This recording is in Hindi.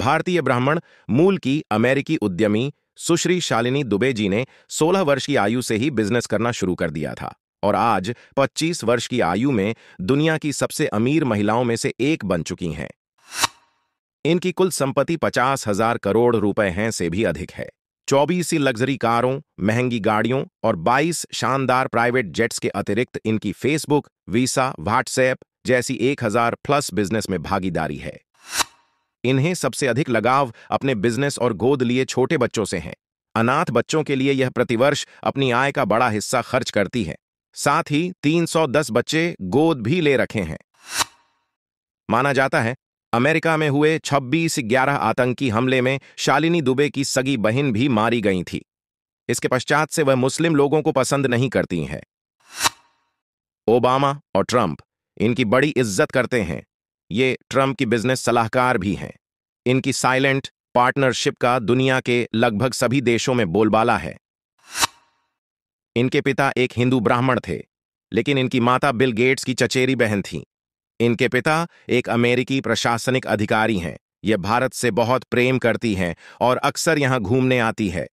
भारतीय ब्राह्मण मूल की अमेरिकी उद्यमी सुश्री शालिनी दुबे जी ने 16 वर्ष की आयु से ही बिजनेस करना शुरू कर दिया था और आज 25 वर्ष की आयु में दुनिया की सबसे अमीर महिलाओं में से एक बन चुकी हैं इनकी कुल संपत्ति पचास हजार करोड़ रुपए हैं से भी अधिक है चौबीस लग्जरी कारों महंगी गाड़ियों और 22 शानदार प्राइवेट जेट्स के अतिरिक्त इनकी फेसबुक वीसा व्हाट्सएप जैसी 1000 प्लस बिजनेस में भागीदारी है इन्हें सबसे अधिक लगाव अपने बिजनेस और गोद लिए छोटे बच्चों से हैं अनाथ बच्चों के लिए यह प्रतिवर्ष अपनी आय का बड़ा हिस्सा खर्च करती है साथ ही 310 बच्चे गोद भी ले रखे हैं माना जाता है अमेरिका में हुए 26 ग्यारह आतंकी हमले में शालिनी दुबे की सगी बहन भी मारी गई थी इसके पश्चात से वह मुस्लिम लोगों को पसंद नहीं करती हैं ओबामा और ट्रंप इनकी बड़ी इज्जत करते हैं ये ट्रंप की बिजनेस सलाहकार भी हैं इनकी साइलेंट पार्टनरशिप का दुनिया के लगभग सभी देशों में बोलबाला है इनके पिता एक हिंदू ब्राह्मण थे लेकिन इनकी माता बिल गेट्स की चचेरी बहन थीं इनके पिता एक अमेरिकी प्रशासनिक अधिकारी हैं यह भारत से बहुत प्रेम करती हैं और अक्सर यहां घूमने आती है